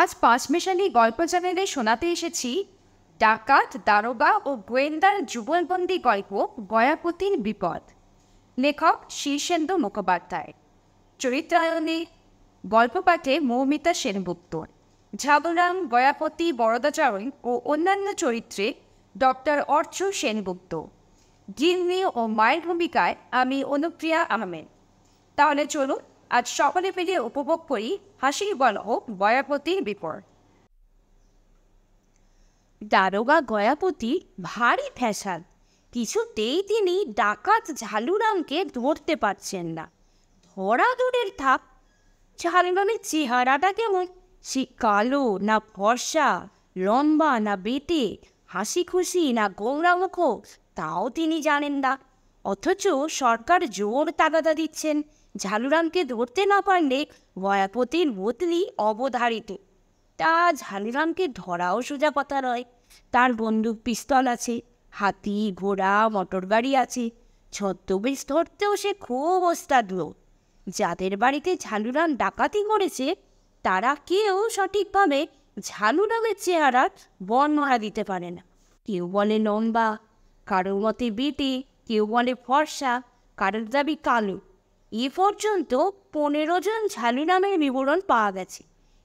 আজ পাঁচমিশালি গল্প চ্যানেলে শোনাতে এসেছি ডাকাত দারোগা ও গোয়েন্দার যুবলবন্দি গল্প গয়াপতির বিপদ লেখক শীর্ষেন্দু মুখোপাধ্যায় চরিত্রায়নে গল্প পাঠে মৌমিতা সেনগুপ্ত ঝাবুরাম গয়াপতি বরদাচারণ ও অন্যান্য চরিত্রে ডক্টর অর্চ সেনগুপ্ত গিন্নি ও মায়ের ভূমিকায় আমি অনুপ্রিয়া আহমেদ তাহলে চলুন আজ সকলে মিলিয়ে উপভোগ করি হাসি বলো গয়াপতির বিপর দারোগা গয়াপতি ভারী ফ্যাসাদ কিছুতেই তিনি ডাকাত ঝালুরামকে ধরতে পারছেন না ধরা দূরের থাপ ঝালুরামের চেহারাটা কেমন সে কালো না ফর্সা লম্বা না বেটে হাসি খুশি না গৌরামুখ তাও তিনি জানেন না অথচ সরকার জোর তাগাদা দিচ্ছেন ঝালুরামকে ধরতে না পারলে মায়াপতির বদলি অবধারিত তা ঝালিরামকে ধরাও সোজা কথা নয় তার বন্দুক পিস্তল আছে হাতি ঘোড়া মোটর গাড়ি আছে ছদ্মবেশ ধরতেও সে খুব ওস্তাদ লোক যাদের বাড়িতে ঝালুরাম ডাকাতি করেছে তারা কেউ সঠিকভাবে ঝালুরামের চেহারা বর্ণনা দিতে পারে না কেউ বলে লম্বা কারোর মতে বেটে কেউ বলে ফর্সা কারোর দাবি কালো এ পর্যন্ত পনেরো জন ঝালিরামের বিবরণ পাওয়া গেছে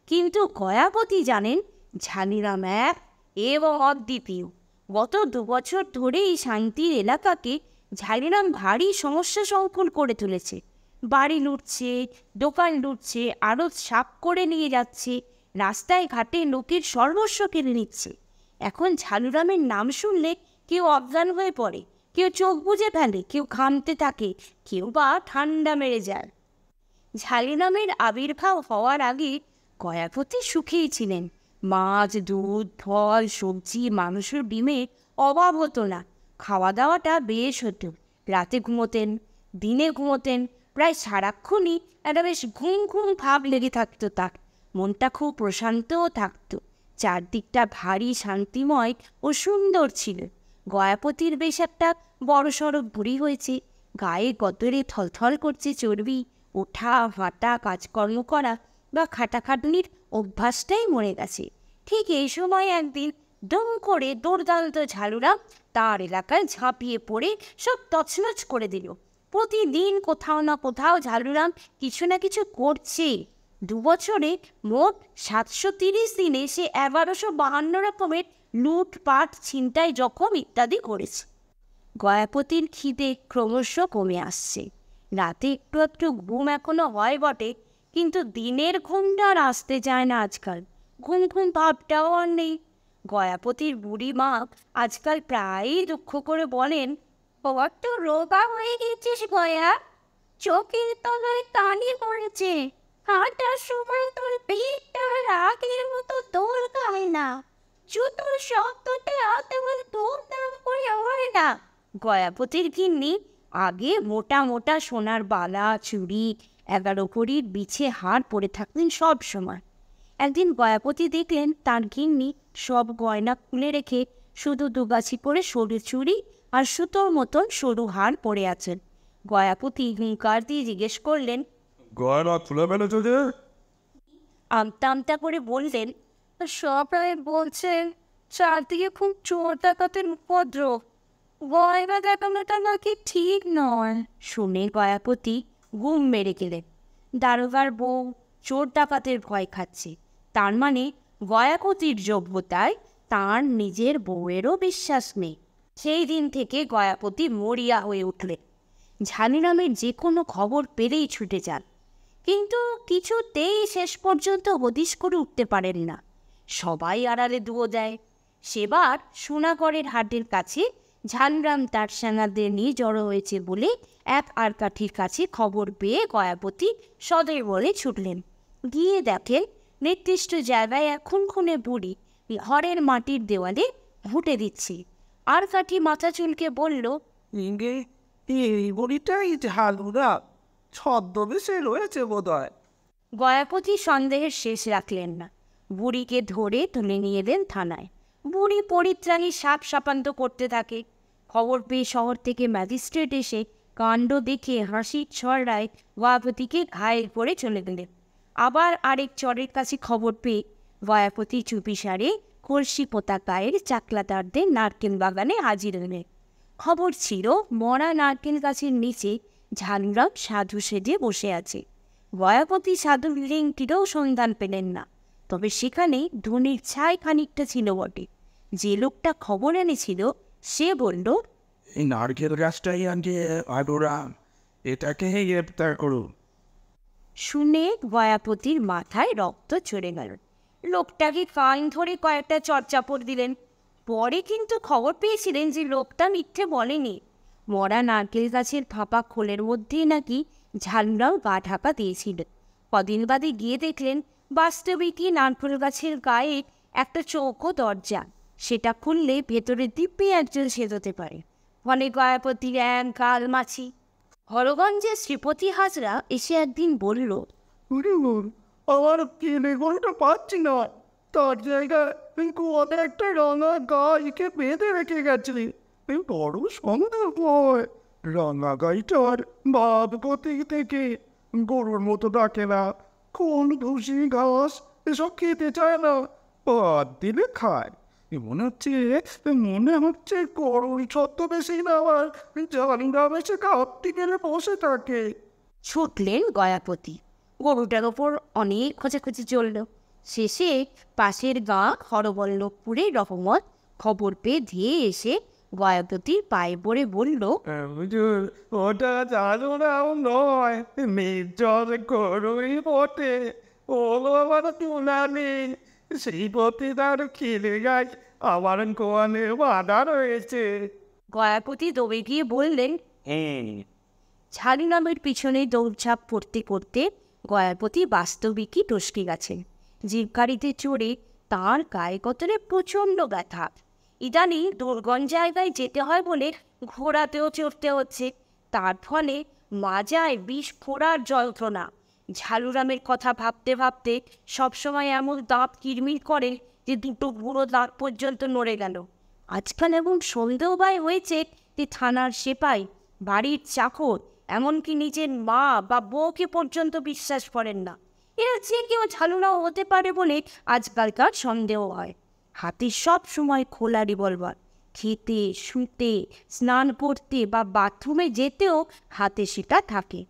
কিন্তু কয়াপতি জানেন ঝালিরাম এক এবং অদ্বিতীয় গত দু বছর ধরে এই শান্তির এলাকাকে ঝালিরাম ভারী সমস্যা সংকুল করে তুলেছে বাড়ি লুটছে দোকান লুটছে আরও সাপ করে নিয়ে যাচ্ছে রাস্তায় ঘাটে লোকের সর্বস্ব কেড়ে নিচ্ছে এখন ঝালুরামের নাম শুনলে কেউ অজ্ঞান হয়ে পড়ে কেউ চোখ বুঝে ফেলে কেউ ঘামতে থাকে কেউ বা ঠান্ডা মেরে যায় নামের আবির্ভাব হওয়ার আগে গয়াপতি সুখেই ছিলেন মাছ দুধ ফল সবজি মানুষের ডিমে অভাব হতো না খাওয়া দাওয়াটা বেশ হতো রাতে ঘুমোতেন দিনে ঘুমোতেন প্রায় সারাক্ষণই একটা বেশ ঘুম ঘুম ভাব লেগে থাকতো তার মনটা খুব প্রশান্তও থাকতো চারদিকটা ভারী শান্তিময় ও সুন্দর ছিল গয়াপতির বেশ একটা বড়সড় বুড়ি হয়েছে গায়ে গতরে থলথল করছে চর্বি ওঠা হাঁটা কাজকর্ম করা বা খাটাখাটনির অভ্যাসটাই মরে গেছে ঠিক এই সময় একদিন দম করে দুর্দান্ত ঝালুরা তার এলাকায় ঝাঁপিয়ে পড়ে সব তছনছ করে দিল প্রতিদিন কোথাও না কোথাও ঝালুরাম কিছু না কিছু করছে দুবছরে মোট সাতশো তিরিশ দিনে সে এগারোশো বাহান্ন রকমের লুটপাট ছিনতাই জখম ইত্যাদি করেছে গয়াপতির খিদে ক্রমশ কমে আসছে রাতে একটু একটু ঘুম এখনো হয় বটে কিন্তু দিনের ঘুমটা আর আসতে যায় না আজকাল ঘুম ঘুম ভাবটাও আর নেই গয়াপতির বুড়ি মা আজকাল প্রায়ই দুঃখ করে বলেন বাবার রোগা হয়ে গেছিস গয়া চোখের তলায় কানে পড়েছে হাঁটার সময় তোর পেটটা আগের মতো দৌড় খায় না চতুর শব্দটা তেমন ধুমধাম করে হয় না গয়াপতির গিন্নি আগে মোটা মোটা সোনার বালা চুড়ি এগারো কড়ির বিছে হার পরে থাকলেন সব সময় একদিন গয়াপতি দেখলেন তার গিন্নি সব গয়না খুলে রেখে শুধু দুগাছি পরে সরু চুড়ি আর সুতোর মতন সরু হার পরে আছেন গয়াপতি হুঙ্কার দিয়ে জিজ্ঞেস করলেন গয়না খুলে ফেলেছ যে আমতা আমতা করে বললেন সবাই বলছেন চারদিকে খুব চোর ডাকাতের উপদ্রব গয়না দেখানোটা নাকি ঠিক নয় শুনে গয়াপতি গুম মেরে গেলেন দারোগার বউ চোর ডাকাতের ভয় খাচ্ছে তার মানে গয়াপতির যোগ্যতায় তার নিজের বউয়েরও বিশ্বাস নেই সেই দিন থেকে গয়াপতি মরিয়া হয়ে ঝানি ঝানিরামের যে কোনো খবর পেলেই ছুটে যান কিন্তু কিছুতেই শেষ পর্যন্ত হদিশ করে উঠতে পারেন না সবাই আড়ালে দুয়ো দেয় সেবার সোনাগড়ের হাটের কাছে ঝানরাম তারসাঙ্গাদের নিয়ে জড়ো হয়েছে বলে এক আরকাঠির কাছে খবর পেয়ে গয়াপতি সদয় বলে ছুটলেন গিয়ে দেখেন নির্দিষ্ট জায়গায় এখন খুনে বুড়ি ঘরের মাটির দেওয়ালে ঘুটে দিচ্ছে আর কাঠি মাথা চুলকে বলল ইঙ্গে এই বুড়িটাই ঝালুরা ছদ্মবেশে রয়েছে বোধ হয় গয়াপতি সন্দেহের শেষ রাখলেন না বুড়িকে ধরে তুলে নিয়ে দেন থানায় বুড়ি পরিত্রাণী সাপ সাপান্ত করতে থাকে খবর পেয়ে শহর থেকে ম্যাজিস্ট্রেট এসে কাণ্ড দেখে হাসির ছড়ায় ওয়াপতিকে ঘায়ের করে চলে গেলেন আবার আরেক চরের কাছে খবর পেয়ে বয়াপতি চুপি সারে কলসি পতাকায়ের চাকলাদারদের নারকেল বাগানে হাজির হলেন খবর ছিল মরা নারকেল গাছের নিচে ঝালুরাম সাধু সেজে বসে আছে বয়াপতি সাধু লিঙ্কটিরও সন্ধান পেলেন না তবে সেখানে ধোনির ছাই খানিকটা ছিল বটে যে লোকটা খবর এনেছিল সে বলল এই নারকেল গাছটাই আগে আরোরা এটাকে গ্রেপ্তার করুন শুনে গয়াপতির মাথায় রক্ত চড়ে গেল লোকটাকে কান ধরে কয়েকটা চর্চাপড় দিলেন পরে কিন্তু খবর পেয়েছিলেন যে লোকটা মিথ্যে বলেনি মরা নারকেল গাছের ফাঁপা খোলের মধ্যেই নাকি ঝালুরাও গা ঢাকা দিয়েছিল কদিন বাদে গিয়ে দেখলেন বাস্তবিকই নারকোল গাছের গায়ে একটা চৌকো দরজা সেটা খুললে ভেতরে দিব্যি একজন সেদোতে পারে ফলে গয়াপতি র্যাং কাল মাছি হরগঞ্জের শ্রীপতি হাজরা এসে একদিন বলল আমার কেলেগোলটা পাচ্ছি না তার জায়গায় কোয়াতে একটা রঙা গাইকে বেঁধে রেখে গেছিলি বড় সন্দেহ হয় রঙা গাইটার ভাবগতি থেকে গরুর মতো ডাকে না কোন ভুসি ঘাস এসব খেতে চায় না বাদ দিলে খায় মনে হচ্ছে মনে হচ্ছে করুণ ছদ্মবেশী না আমার জানলা বেশি কাঁপতে গেলে বসে থাকে ছুটলেন গয়াপতি গরুটার ওপর অনেক খোঁজাখুঁজি চলল শেষে পাশের গাঁ হরবল্লভপুরে রহমত খবর পেয়ে ধেয়ে এসে বয়দটি পায়ে পড়ে বলল হুজুর ওটা জাদু নাও নয় নির্জল গরুই বটে ওলো আমার টুনানি সেই তার খেলে গাছ আমার কোয়ানে বাধা রয়েছে গয়াপতি দমে গিয়ে বললেন হ্যাঁ। নামের পিছনে দৌড়ঝাঁপ পড়তে পড়তে গয়াপতি বাস্তবিকই টসকে গেছেন জীবগাড়িতে চড়ে তার গায়ে কতলে প্রচণ্ড ব্যথা ইদানি দুর্গম জায়গায় যেতে হয় বলে ঘোড়াতেও চড়তে হচ্ছে তার ফলে মাজায় বিষ ফোড়ার যন্ত্রণা ঝালুরামের কথা ভাবতে ভাবতে সবসময় এমন দাঁত কিরমির করে যে দুটো বুড়ো দাঁত পর্যন্ত নড়ে গেল আজকাল এবং সন্দেহবায় হয়েছে যে থানার সেপাই বাড়ির চাকর এমনকি নিজের মা বা বউকে পর্যন্ত বিশ্বাস করেন না এরা যে কেউ ঝালুরাও হতে পারে বলে আজকালকার সন্দেহ হয় হাতে সব সময় খোলা রিভলভার খেতে শুতে স্নান করতে বা বাথরুমে যেতেও হাতে সেটা থাকে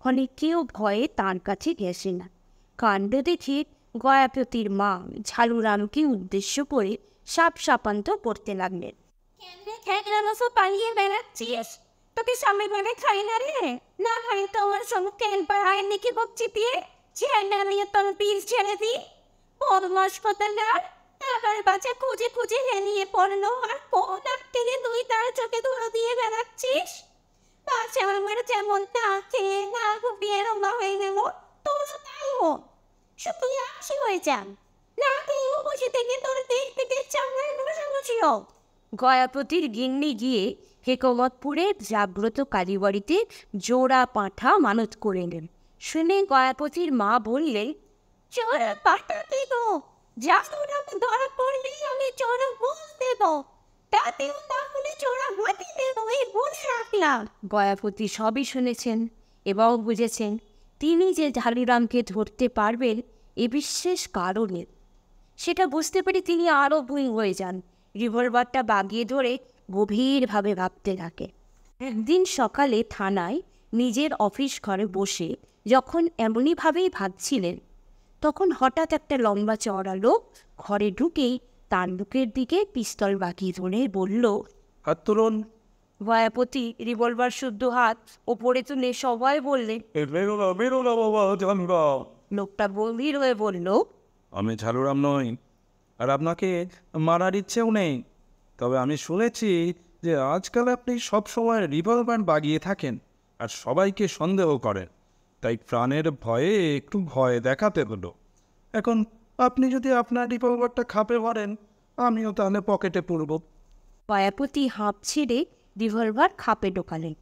ফলে কেউ ভয়ে তার কাছে গেছে না কাণ্ড দেখে গয়াপতির মা ঝাড়ুরামকে উদ্দেশ্য করে সাপ সাপান্ত করতে লাগলেন পালিয়ে বেড়াচ্ছিস তোকে স্বামী বলে খাই না রে না খাই তোমার সঙ্গে তেল পাড়ায় নাকি করছি দিয়ে ছেড়ে না তোর বীজ ছেড়ে দিই বদমাস না আবার বাঁচা খুঁজে খুঁজে হেলিয়ে পড়লো আর কোন থেকে দুই তার চোখে ধুলো দিয়ে বেড়াচ্ছিস বাঁচা আমার যেমন না না ঘুমিয়ে রোমা হয়ে গেল তোর শুধু হয়ে যান না বসে থেকে তোর থেকে গয়াপতির গিন্নি গিয়ে হেকমতপুরে জাগ্রত কালীবাড়িতে জোড়া পাঁঠা মানত করে নেন শুনে গয়াপতির মা বললেন জোড়া পাঁঠা দিল গয়াপতি সবই শুনেছেন এবং বুঝেছেন তিনি যে ঝাড়িরামকে ধরতে পারবেন এ বিশেষ কারণে সেটা বুঝতে পেরে তিনি আরও ভুই হয়ে যান রিভলভারটা বাগিয়ে ধরে গভীরভাবে ভাবতে থাকে একদিন সকালে থানায় নিজের অফিস ঘরে বসে যখন এমনইভাবেই ভাবছিলেন তখন হঠাৎ একটা লম্বা চড়া লোক ঘরে ঢুকেই তার বুকের দিকে পিস্তল বাকি ধরে বলল হাত তুলুন ভয়াপতি রিভলভার শুদ্ধ হাত ওপরে তুলে সবাই বললে বেরো না বাবা লোকটা গম্ভীর হয়ে বলল আমি ঝালুরাম নই আর আপনাকে মারার ইচ্ছেও নেই তবে আমি শুনেছি যে আজকাল আপনি সবসময় রিভলভার বাগিয়ে থাকেন আর সবাইকে সন্দেহ করেন তাই প্রাণের ভয়ে একটু ভয় দেখাতে হলো এখন আপনি যদি আপনার রিভলভারটা খাপে ভরেন আমিও তাহলে পকেটে পড়ব পায়াপতি হাঁপ ছেড়ে রিভলভার খাপে ঢোকালেন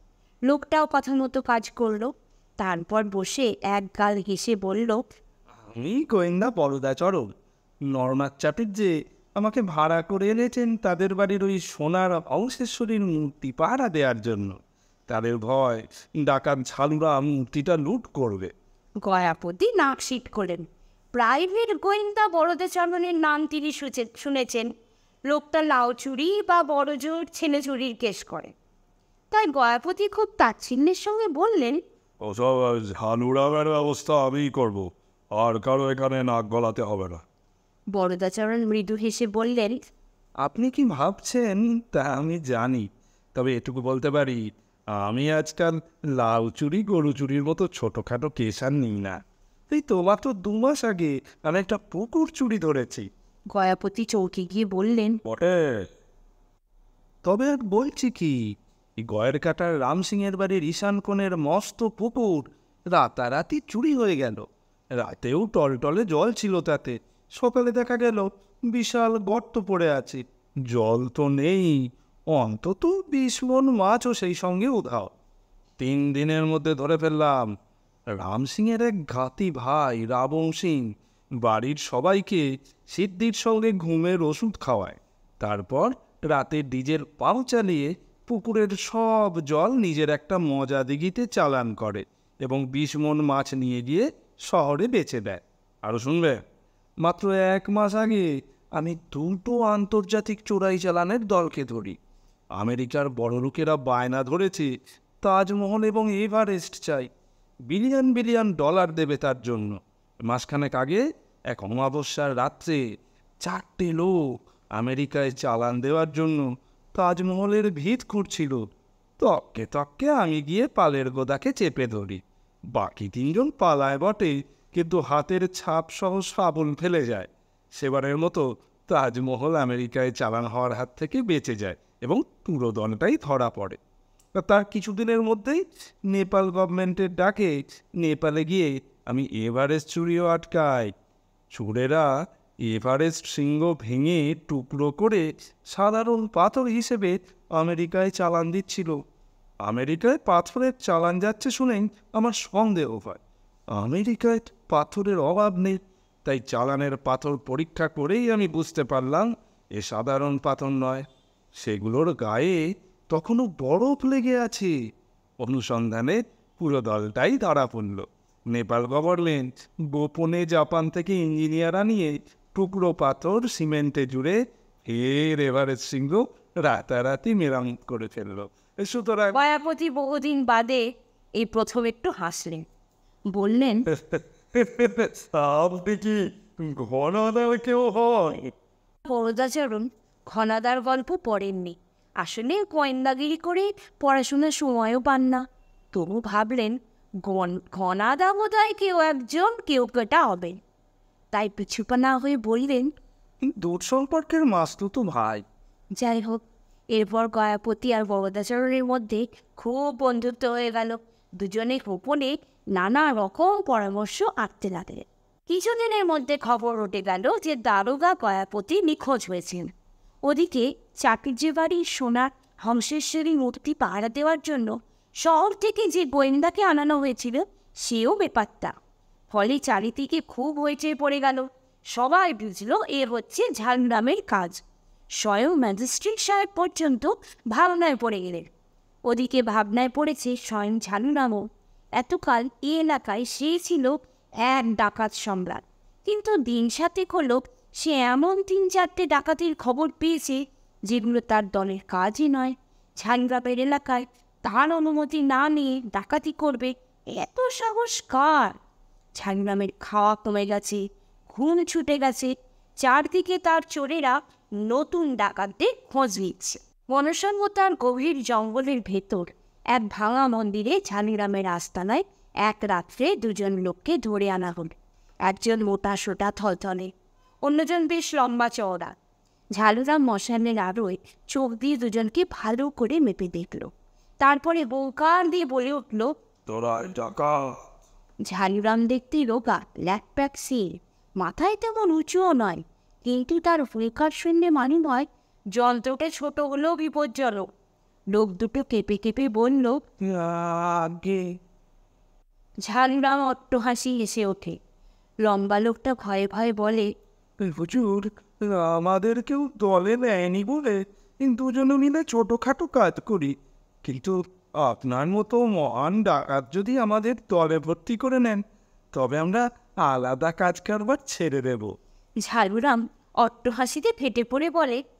লোকটাও কথা মতো কাজ করল তারপর বসে এক গাল হেসে বলল আমি গোয়েন্দা বরদা চরণ চাপের যে আমাকে ভাড়া করে এনেছেন তাদের বাড়ির ওই সোনার অংশেশ্বরীর মূর্তি পাহারা দেওয়ার জন্য তাদের ভয় ডাকাত ছালুরা মূর্তিটা লুট করবে গয়াপতি নাক শিট করলেন প্রাইভেট গোয়েন্দা চরণের নাম তিনি শুনেছেন লোকটা লাউ চুরি বা বড় জোর ছেলে চুরির কেস করে তাই গয়াপতি খুব তাচ্ছিন্নের সঙ্গে বললেন ওসব ঝালুরামের ব্যবস্থা আমিই করব আর কারো এখানে নাক গলাতে হবে না বরদাচরণ মৃদু হেসে বললেন আপনি কি ভাবছেন তা আমি জানি তবে এটুকু বলতে পারি আমি আজকাল লাউ চুরি গরু চুরির মতো ছোটোখাটো কেস আর নিই না এই তো মাত্র দু মাস আগে আমি একটা পুকুর চুরি ধরেছি গয়াপতি চৌকি গিয়ে বললেন বটে তবে আর বলছি কি গয়ের কাটার রাম বাড়ির ঈশান কোণের মস্ত পুকুর রাতারাতি চুরি হয়ে গেল রাতেও টলটলে জল ছিল তাতে সকালে দেখা গেল বিশাল গর্ত পড়ে আছে জল তো নেই অন্তত বিশ মন মাছও সেই সঙ্গে উধাও তিন দিনের মধ্যে ধরে ফেললাম রাম সিংয়ের এক ঘাতি ভাই রাবণ সিং বাড়ির সবাইকে সিদ্ধির সঙ্গে ঘুমের ওষুধ খাওয়ায় তারপর রাতে ডিজের পাও চালিয়ে পুকুরের সব জল নিজের একটা মজা দিঘিতে চালান করে এবং বিশ মন মাছ নিয়ে গিয়ে শহরে বেছে দেয় আরও শুনবে মাত্র এক মাস আগে আমি দুটো আন্তর্জাতিক চোরাই চালানের দলকে ধরি আমেরিকার বড় লোকেরা বায়না ধরেছে তাজমহল এবং এভারেস্ট চাই বিলিয়ন বিলিয়ন ডলার দেবে তার জন্য মাসখানেক আগে এক অমাবস্যার রাত্রে চারটে লোক আমেরিকায় চালান দেওয়ার জন্য তাজমহলের ভিত খুঁড়ছিল তককে তককে আমি গিয়ে পালের গোদাকে চেপে ধরি বাকি তিনজন পালায় বটে কিন্তু হাতের ছাপ সহ সাবুন ফেলে যায় সেবারের মতো তাজমহল আমেরিকায় চালান হওয়ার হাত থেকে বেঁচে যায় এবং তুরোদনটাই ধরা পড়ে তার কিছুদিনের মধ্যেই নেপাল গভর্নমেন্টের ডাকে নেপালে গিয়ে আমি এভারেস্ট চুরিও আটকাই চোরেরা এভারেস্ট শৃঙ্গ ভেঙে টুকরো করে সাধারণ পাথর হিসেবে আমেরিকায় চালান দিচ্ছিল আমেরিকায় পাথরের চালান যাচ্ছে শুনেই আমার সন্দেহ হয় আমেরিকায় পাথরের অভাব নেই তাই চালানের পাথর পরীক্ষা করেই আমি বুঝতে পারলাম এ সাধারণ পাথর নয় সেগুলোর গায়ে তখনও বরফ লেগে আছে অনুসন্ধানে পুরো দলটাই ধরা পড়ল নেপাল গভর্নমেন্ট গোপনে জাপান থেকে ইঞ্জিনিয়ার আনিয়ে টুকরো পাথর সিমেন্টে জুড়ে ফের এভারেস্ট সিংহ রাতারাতি মেরামত করে ফেললো সুতরাং মায়াপতি বহুদিন বাদে এই প্রথম একটু হাসলেন বললেন সব দেখি ঘন কেউ হয় বরদাচারণ ঘনাদার গল্প পড়েননি আসলে গোয়েন্দাগিরি করে পড়াশোনার সময়ও পান না তবু ভাবলেন ঘনাদা বোধহয় কেউ একজন কেউ কেটা হবেন তাই পিছুপা না হয়ে বললেন দূর সম্পর্কের মাস্তু তো ভাই যাই হোক এরপর গয়াপতি আর বরদাচরণের মধ্যে খুব বন্ধুত্ব হয়ে গেল দুজনে গোপনে নানা রকম পরামর্শ আঁকতে লাগলেন কিছুদিনের মধ্যে খবর উঠে গেল যে দারোগা গয়াপতি নিখোঁজ হয়েছেন ওদিকে বাড়ির সোনার হংসেশ্বরী মূর্তি পাহারা দেওয়ার জন্য শহর থেকে যে গোয়েন্দাকে আনানো হয়েছিল সেও বেপারটা ফলে চারিদিকে খুব হয়েছে পড়ে গেল সবাই বুঝল এ হচ্ছে ঝাড়গ্রামের কাজ স্বয়ং ম্যাজিস্ট্রেট সাহেব পর্যন্ত ভাবনায় পড়ে গেলেন ওদিকে ভাবনায় পড়েছে স্বয়ং ঝাড়গ্রামও এতকাল এ এলাকায় সে ছিল এক ডাকাত সম্রাট কিন্তু দিন সাথে হলো সে এমন তিন চারটে ডাকাতির খবর পেয়েছে যেগুলো তার দলের কাজই নয় ঝানগ্রামের এলাকায় তার অনুমতি না নিয়ে ডাকাতি করবে এত সাহস কার ঝানগ্রামের খাওয়া কমে গেছে ঘুম ছুটে গেছে চারদিকে তার চোরেরা নতুন ডাকাতদের খোঁজ নিচ্ছে মনসম্মতার তার গভীর জঙ্গলের ভেতর এক ভাঙা মন্দিরে ঝালিরামের আস্তানায় এক রাত্রে দুজন লোককে ধরে আনা হল একজন মোটা সোটা থলথলে অন্যজন বেশ লম্বা চওড়া ঝালুরাম মশানের আরোই চোখ দিয়ে দুজনকে ভালো করে মেপে দেখল তারপরে বৌকার দিয়ে বলে উঠল ঝালুরাম দেখতে রোগা ল্যাকপ্যাক সিল মাথায় তেমন উঁচুও নয় কিন্তু তার ফুলকার শূন্যে মানি নয় যন্ত্রটা ছোট হলেও বিপজ্জনক লোক দুটো কেঁপে কেঁপে বলল ঝালুরাম অট্ট হাসি এসে ওঠে লম্বা লোকটা ভয়ে ভয়ে বলে হুজুর আমাদের কেউ দলে নেয়নি বলে দুজনে মিলে ছোটোখাটো কাজ করি কিন্তু আপনার মতো মহান ডাকাত যদি আমাদের দলে ভর্তি করে নেন তবে আমরা আলাদা কাজ কারবার ছেড়ে দেব ঝাড়ুরাম অট্টহাসিতে ফেটে পড়ে বলে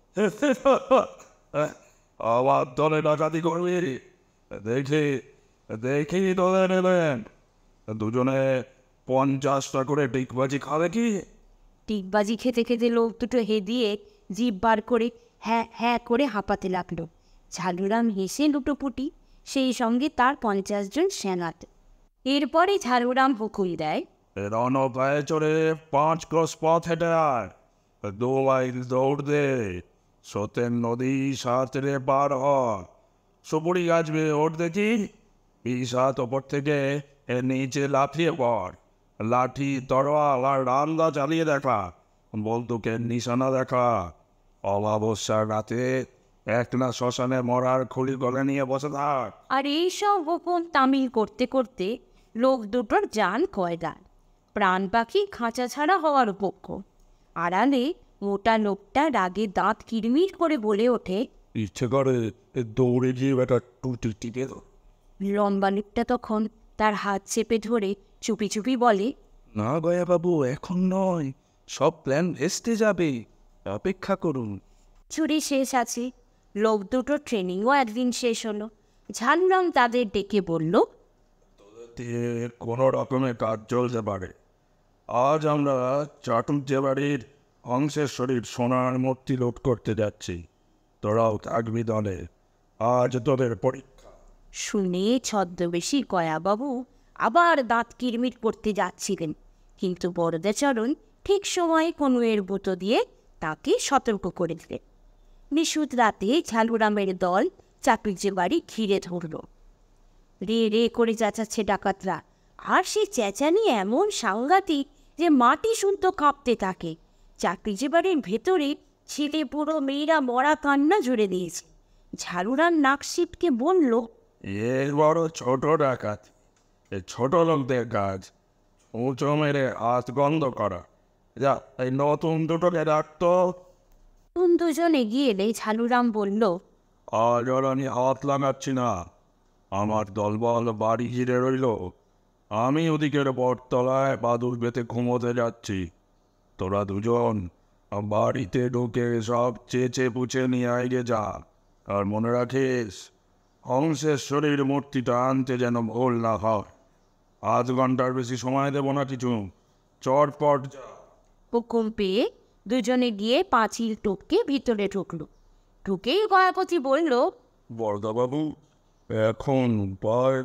আমার দলে ডাকাতি করবে দেখি দেখি দলে নেবেন দুজনে পঞ্চাশটা করে ডিগবাজি খাবে কি টিকবাজি খেতে খেতে লোক দুটো দিয়ে জিভ বার করে হ্যাঁ হ্যাঁ করে হাঁপাতে লাগলো ঝালুরাম হেসে লুটোপুটি সেই সঙ্গে তার পঞ্চাশ জন সেনাত এরপরে ঝালুরাম হুকুল দেয় রনো পায়ে পথ দৌড় দে নদী থেকে নিচে লাফিয়ে পর লাঠি তরোয়াল আর রান্দা চালিয়ে দেখা বন্দুকের নিশানা দেখা অমাবস্যার রাতে একলা শ্মশানে মরার খুলি গলে নিয়ে বসে থাক আর এই সব গোপন তামিল করতে করতে লোক দুটোর যান কয়দার প্রাণ পাখি খাঁচা ছাড়া হওয়ার উপক্ষ আড়ালে মোটা লোকটা রাগে দাঁত কিরমির করে বলে ওঠে ইচ্ছে করে দৌড়ে গিয়ে বেটা টুটি টিপে লম্বা লোকটা তখন তার হাত চেপে ধরে চুপি চুপি বলে না গয়াবাবু এখন নয় সব প্ল্যান ভেস্তে যাবে অপেক্ষা করুন ছুটি শেষ আছে লোক দুটো ট্রেনিংও একদিন শেষ হলো ঝানরাম তাদের ডেকে বলল কোনো রকমের কাজ চলতে পারে আজ আমরা চাটুর্য বাড়ির অংশের শরীর সোনার মূর্তি লোড করতে যাচ্ছি তোরাও থাকবি দলে আজ তোদের পরীক্ষা শুনে ছদ্মবেশী বাবু আবার দাঁত কিরমিট করতে যাচ্ছিলেন কিন্তু বরদাচরণ ঠিক সময়ে কনুয়ের বুতো দিয়ে তাকে সতর্ক করে দিলেন নিশুদ রাতে ঝালুরামের দল চাটুর্যে বাড়ি ঘিরে ধরল রে রে করে যাচাচ্ছে ডাকাতরা আর সে চেঁচানি এমন সাংঘাতিক যে মাটি শুদ্ধ কাঁপতে থাকে চাকরিজে বাড়ির ভেতরে ছেলে বুড়ো মেয়েরা মরা কান্না জুড়ে দিয়েছে ঝাড়ুরার নাকশিপকে বলল এর বড় ছোট ডাকাত এই ছোট লোকদের কাজ উঁচু মেরে আজ গন্ধ করা যা এই নতুন দুটোকে রাখতো নতুন দুজন এগিয়ে এলেই ঝালুরাম বলল আজ আর আমি হাত লাগাচ্ছি না আমার দলবল বাড়ি ঘিরে রইল আমি ওদিকের বটতলায় বাদুর বেতে ঘুমোতে যাচ্ছি তোরা দুজন বাড়িতে ঢুকে সব চেচে পুচে নিয়ে আইগে যা আর মনে রাখিস শরীর মূর্তিটা আনতে যেন ভুল না হয় আধ ঘন্টার বেশি সময় দেব না কিছু চটপট হুকুম পেয়ে দুজনে গিয়ে পাঁচিল টোপকে ভিতরে ঢুকলো ঢুকেই গয়াপতি বলল বরদাবাবু এখন উপায়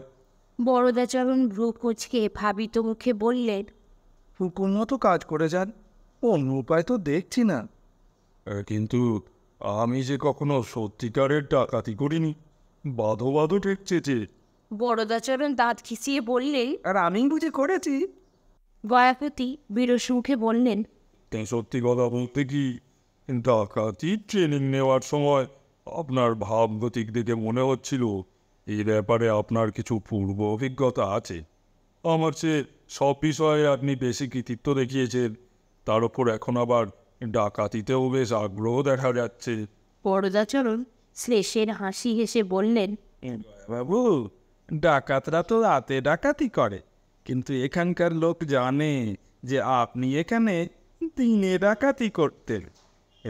বরদাচরণ ভ্রু কুচকে ভাবিত মুখে বললেন হুকুম মতো কাজ করে যান অন্য উপায় তো দেখছি না কিন্তু আমি যে কখনো সত্যিকারের ডাকাতি করিনি বাধো বাধো ঠেকছে যে বরদাচরণ দাঁত খিচিয়ে বললেই আর আমি বুঝে করেছি গয়াপতি বিরস মুখে বললেন তিনি সত্যি কথা বলতে কি ডাকাতির ট্রেনিং নেওয়ার সময় আপনার ভাবগতিক দেখে মনে হচ্ছিল এই ব্যাপারে আপনার কিছু পূর্ব অভিজ্ঞতা আছে আমার চেয়ে সব বিষয়ে আপনি বেশি কৃতিত্ব দেখিয়েছেন তার ওপর এখন আবার ডাকাতিতেও বেশ আগ্রহ দেখা যাচ্ছে বড়দাচরণ শ্লেষের হাসি হেসে বললেন বাবু ডাকাতরা তো রাতে ডাকাতি করে কিন্তু এখানকার লোক জানে যে আপনি এখানে দিনে ডাকাতি করতেন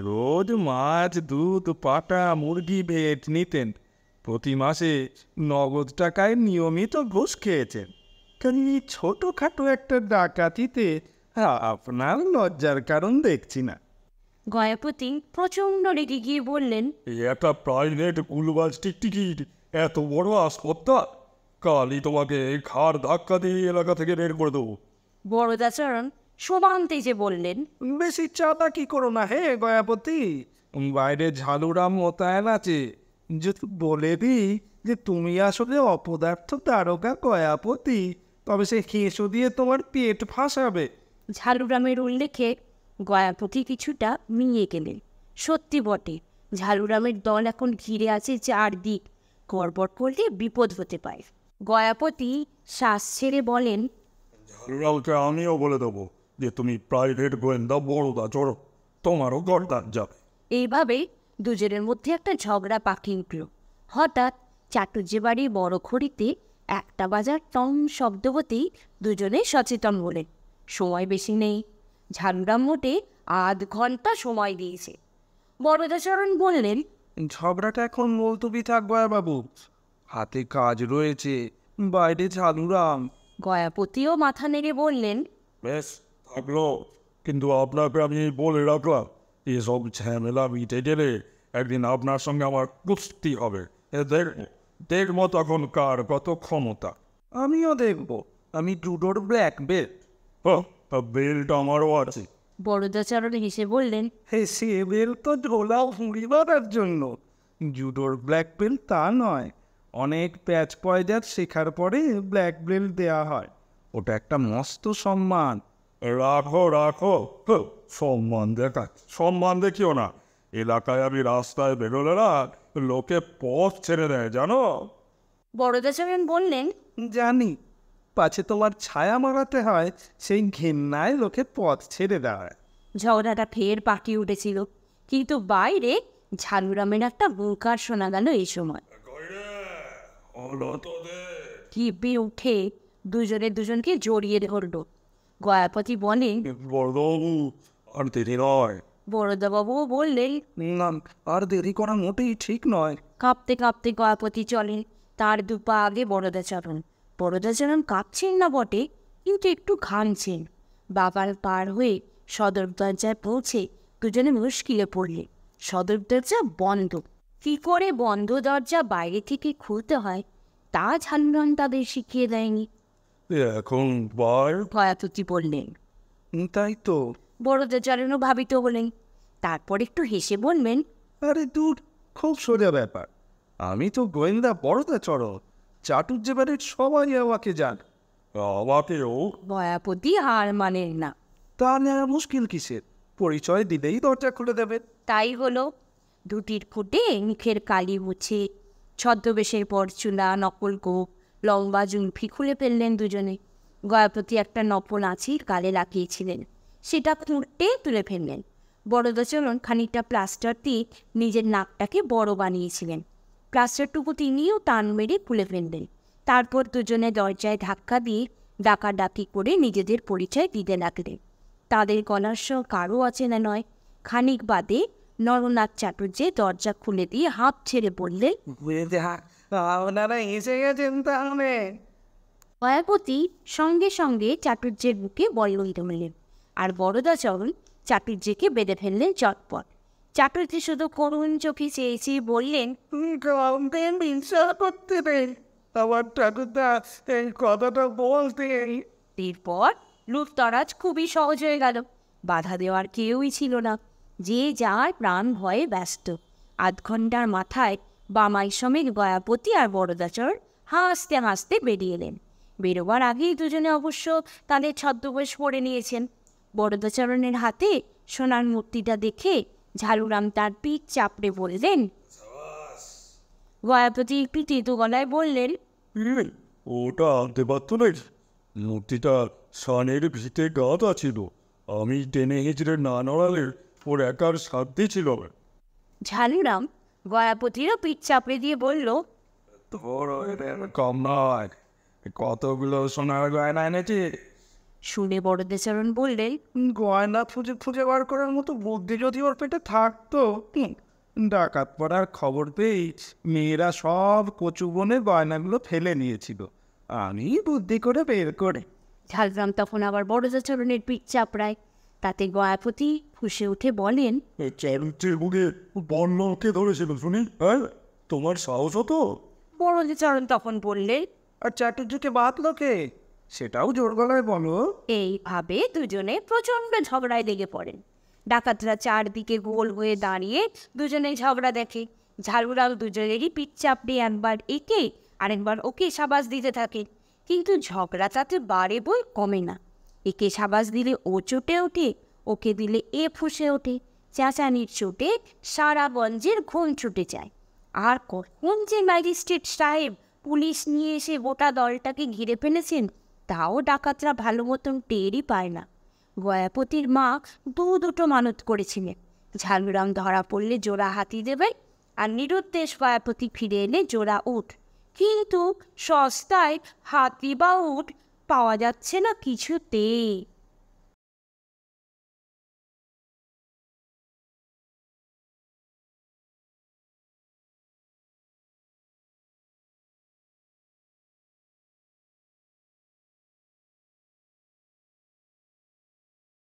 রোজ মাছ দুধ পাটা মুরগি ভেট নিতেন প্রতি মাসে নগদ টাকায় নিয়মিত ঘুষ খেয়েছেন কারণ এই ছোটোখাটো একটা ডাকাতিতে আপনার লজ্জার কারণ দেখছি না গয়াপতি প্রচণ্ড রেগে গিয়ে বললেন এটা প্রাইভেট গুলবাজ টিকটিকির এত বড় আসপত্তা কালি তোমাকে খার ধাক্কা দিয়ে এলাকা থেকে বের করে দেবো বড়দাচরণ সমান যে বললেন বেশি চাঁদা কি করো না হে গয়াপতি বাইরে ঝালুরা মোতায়েন আছে যদি বলে দিই যে তুমি আসলে অপদার্থ তারকা গয়াপতি তবে সে খেসো দিয়ে তোমার পেট ফাঁসাবে ঝালুরামের উল্লেখে গয়াপতি কিছুটা মিয়ে গেলেন সত্যি বটে ঝালুরামের দল এখন ঘিরে আছে চারদিক গড়বড় করলে বিপদ হতে পায় গয়াপতি শ্বাস ছেড়ে বলেন কালকে আমিও বলে দেবো যে তুমি প্রাইভেট গোয়েন্দা বড়দা চড়ো তোমারও গর্দার যাবে এইভাবে দুজনের মধ্যে একটা ঝগড়া পাখি উঠল হঠাৎ চাটুর্যে বাড়ির বড় খড়িতে একটা বাজার টং শব্দ হতেই দুজনে সচেতন বলেন সময় বেশি নেই ঝাড়ুরাম মোটে আধ ঘন্টা সময় দিয়েছে বড়দাচরণ বললেন ঝগড়াটা এখন মুলতুবি থাকবো হ্যাঁ বাবু হাতে কাজ রয়েছে বাইরে চালুরাম গয়াপতিও মাথা নেড়ে বললেন বেশ থাকলো কিন্তু আপনাকে আমি বলে রাখলাম এসব ঝামেলা মিটে গেলে একদিন আপনার সঙ্গে আমার কুস্তি হবে দেখব তখন কার কত ক্ষমতা আমিও দেখব আমি জুডোর ব্ল্যাক বেল্ট বেল্ট আমারও আছে বরদাচারণ হেসে বললেন হে সে বেল্ট তো ঝোলা হুঁড়ি বাড়ার জন্য জুডোর ব্ল্যাক বেল্ট তা নয় অনেক প্যাচ পয়জার শেখার পরে ব্ল্যাক বেল্ট দেওয়া হয় ওটা একটা মস্ত সম্মান রাখো রাখো সম্মান দেখা সম্মান দেখিও না এলাকায় আমি রাস্তায় বেরোলে না লোকে পথ ছেড়ে দেয় জানো বড়দাচার্যন বললেন জানি পাছে তোমার ছায়া মারাতে হয় সেই ঘেন্নায় লোকে পথ ছেড়ে দেয় ঝগড়াটা ফের পাকিয়ে উঠেছিল কিন্তু বাইরে ঝালুরামের একটা বুকার শোনা গেল এই সময় কেঁপে উঠে দুজনে দুজনকে জড়িয়ে ধরল গয়াপতি বলে আর দেরি নয় বড়দাবাবু বললেন না আর দেরি করা মোটেই ঠিক নয় কাঁপতে কাঁপতে গয়াপতি চলেন তার দুপা আগে বড়দাচরণ বড়দাচরণ কাঁপছেন না বটে কিন্তু একটু ঘামছেন বাবার পার হয়ে সদর দরজায় পৌঁছে দুজনে মুশকিলে পড়লে সদর দরজা বন্ধ কি করে বন্ধ দরজা বাইরে থেকে খুলতে হয় তা ঝালুরাম তাদের শিখিয়ে দেয়নি এখন ভয়াতুতি বললেন তাই তো বড়দের চালানো ভাবিত হলেন তারপর একটু হেসে বলবেন আরে দূর খুব সোজা ব্যাপার আমি তো গোয়েন্দা বড়দা চরণ চাটুর্য বাড়ির সবাই আমাকে যান আমাকেও ভয়াপতি হার মানেন না তা নেওয়া মুশকিল কিসের পরিচয় দিলেই দরজা খুলে দেবেন তাই হলো দুটির খুঁটে মুখের কালি মুছে ছদ্মবেশের পর চুলা নকল গোপ লম্বা জুলফি খুলে ফেললেন দুজনে গয়াপতি একটা নকল আঁচির গালে লাগিয়েছিলেন সেটা খুঁড়তে তুলে ফেললেন চলুন খানিকটা প্লাস্টার দিয়ে নিজের নাকটাকে বড় বানিয়েছিলেন প্লাস্টারটুকু তিনিও টান মেরে খুলে ফেললেন তারপর দুজনে দরজায় ধাক্কা দিয়ে ডাকাডাকি করে নিজেদের পরিচয় দিতে লাগলেন তাদের গলার কারও অচেনা নয় খানিক বাদে নরনাথ চ্যাটার্জি দরজা খুলে দিয়ে হাত ছেড়ে বললেন আপনারা সঙ্গে সঙ্গে চাটুর্যের বুকে বলন্ত হলেন আর চরণ চাটুর্যকে বেঁধে ফেললেন চটপট চাটুর্যী শুধু করুণ চোখে চেয়েছি বললেন করতে আমার ঠাকুরদা এই কথাটা বলতে এরপর লুফতরাজ খুবই সহজ হয়ে গেল বাধা দেওয়ার কেউই ছিল না যে যার প্রাণ ভয়ে ব্যস্ত আধ ঘন্টার মাথায় বামাই সমেত গয়াপতি আর বড়দাচর হাসতে হাসতে বেরিয়ে এলেন বেরোবার আগেই দুজনে অবশ্য তাদের ছদ্মবেশ পরে নিয়েছেন বড়দাচরণের হাতে সোনার মূর্তিটা দেখে ঝালুরাম তার পিঠ চাপড়ে বললেন গয়াপতি একটু তেতু গলায় বললেন ওটা আনতে পারত না মূর্তিটা সানের ভিতে গাঁদা ছিল আমি টেনে হেঁচড়ে না নড়ালে ওর একার শান্তি ছিল না ঝালুরাম গয়াপতিরও পিঠ চাপড়ে দিয়ে বলল তোর কম নয় কতগুলো সোনার গয়না এনেছি শুনে বড়দের বড়দেশারণ বললেন গয়না ফুজে খুঁজে বার করার মতো বুদ্ধি যদি ওর পেটে থাকতো ডাকাত পড়ার খবর পেয়ে মেয়েরা সব কচু বনে গয়নাগুলো ফেলে নিয়েছিল আমি বুদ্ধি করে বের করে ঝাড়গ্রাম তখন আবার বড়দের বড়দেশারণের পিঠ চাপড়ায় তাতে গয়াপতি ফুসে উঠে বলেন চ্যারিত্রের বুকে বর্ণকে ধরেছিল শুনি হ্যাঁ তোমার সাহস হতো বড় যে চরণ তখন বললে আর চ্যাটার্জিকে বাঁধলো লোকে সেটাও জোর গলায় বলো এইভাবে দুজনে প্রচণ্ড ঝগড়ায় লেগে পড়েন ডাকাতরা চারদিকে গোল হয়ে দাঁড়িয়ে দুজনে ঝগড়া দেখে ঝাড়ুরাও দুজনেরই পিঠ চাপড়ে একবার একে আরেকবার ওকে সাবাস দিতে থাকে কিন্তু ঝগড়া তাতে বাড়ে বই কমে না একে সাবাস দিলে ও চটে ওঠে ওকে দিলে এ ফুসে ওঠে চেঁচানির চোটে সারা গঞ্জের ঘুম ছুটে যায় আর কখন যে ম্যাজিস্ট্রেট সাহেব পুলিশ নিয়ে এসে গোটা দলটাকে ঘিরে ফেলেছেন তাও ডাকাতরা ভালো মতন টেরই পায় না গয়াপতির মা দু দুটো মানত করেছিলেন ঝালুরাম ধরা পড়লে জোড়া হাতি দেবে আর নিরুদ্দেশ গয়াপতি ফিরে এনে জোড়া উঠ কিন্তু সস্তায় হাতি বা উঠ পাওয়া যাচ্ছে না কিছুতেই